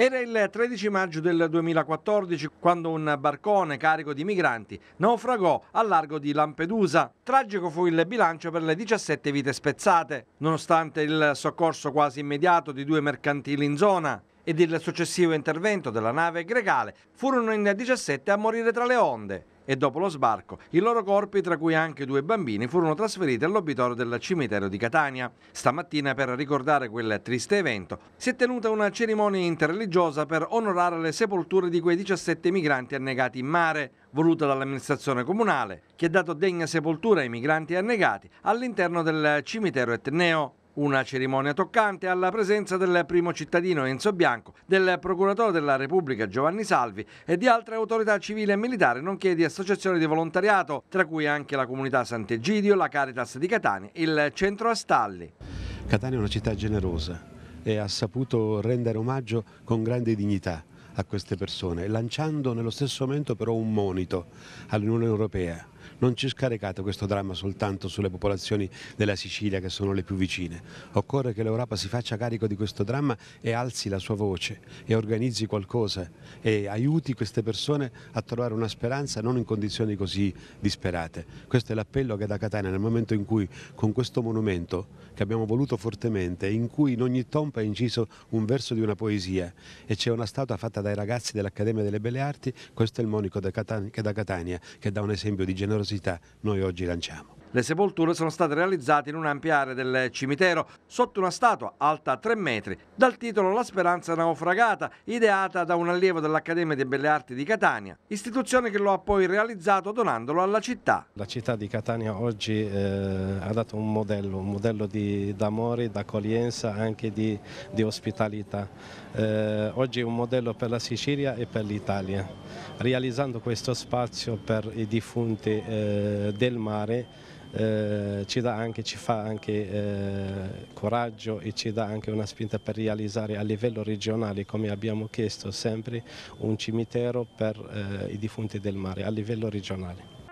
Era il 13 maggio del 2014 quando un barcone carico di migranti naufragò al largo di Lampedusa. Tragico fu il bilancio per le 17 vite spezzate, nonostante il soccorso quasi immediato di due mercantili in zona ed il successivo intervento della nave gregale, furono in 17 a morire tra le onde e dopo lo sbarco i loro corpi, tra cui anche due bambini, furono trasferiti all'obitorio del cimitero di Catania. Stamattina, per ricordare quel triste evento, si è tenuta una cerimonia interreligiosa per onorare le sepolture di quei 17 migranti annegati in mare, voluta dall'amministrazione comunale, che ha dato degna sepoltura ai migranti annegati all'interno del cimitero etneo. Una cerimonia toccante alla presenza del primo cittadino Enzo Bianco, del procuratore della Repubblica Giovanni Salvi e di altre autorità civili e militari, nonché di associazioni di volontariato, tra cui anche la comunità Sant'Egidio, la Caritas di Catania, il centro Astalli. Catania è una città generosa e ha saputo rendere omaggio con grande dignità a queste persone, lanciando nello stesso momento però un monito all'Unione Europea non ci scaricate questo dramma soltanto sulle popolazioni della Sicilia che sono le più vicine. Occorre che l'Europa si faccia carico di questo dramma e alzi la sua voce e organizzi qualcosa e aiuti queste persone a trovare una speranza non in condizioni così disperate. Questo è l'appello che da Catania nel momento in cui con questo monumento che abbiamo voluto fortemente, in cui in ogni tompa è inciso un verso di una poesia e c'è una statua fatta dai ragazzi dell'Accademia delle Belle Arti, questo è il monico che da Catania che dà un esempio di generosità generosità noi oggi lanciamo. Le sepolture sono state realizzate in un'ampia area del cimitero, sotto una statua alta 3 metri, dal titolo La speranza naufragata, ideata da un allievo dell'Accademia di Belle Arti di Catania, istituzione che lo ha poi realizzato donandolo alla città. La città di Catania oggi eh, ha dato un modello, un modello d'amore, d'accoglienza, anche di, di ospitalità. Eh, oggi è un modello per la Sicilia e per l'Italia. Realizzando questo spazio per i defunti eh, del mare, eh, ci, anche, ci, fa anche eh, coraggio e ci dà anche una spinta per realizzare a livello regionale, come abbiamo chiesto sempre, un cimitero per eh, i defunti del mare a livello regionale.